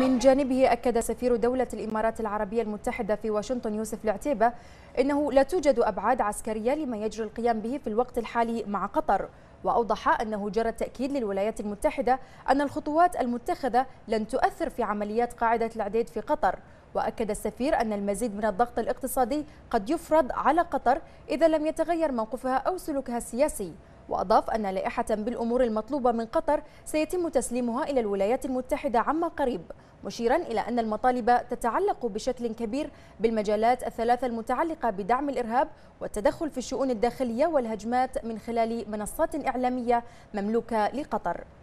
من جانبه أكد سفير دولة الإمارات العربية المتحدة في واشنطن يوسف العتيبة أنه لا توجد أبعاد عسكرية لما يجري القيام به في الوقت الحالي مع قطر وأوضح أنه جرى التأكيد للولايات المتحدة أن الخطوات المتخذة لن تؤثر في عمليات قاعدة العديد في قطر وأكد السفير أن المزيد من الضغط الاقتصادي قد يفرض على قطر إذا لم يتغير موقفها أو سلوكها السياسي وأضاف أن لائحة بالأمور المطلوبة من قطر سيتم تسليمها إلى الولايات المتحدة عما قريب مشيرا إلى أن المطالب تتعلق بشكل كبير بالمجالات الثلاثة المتعلقة بدعم الإرهاب والتدخل في الشؤون الداخلية والهجمات من خلال منصات إعلامية مملوكة لقطر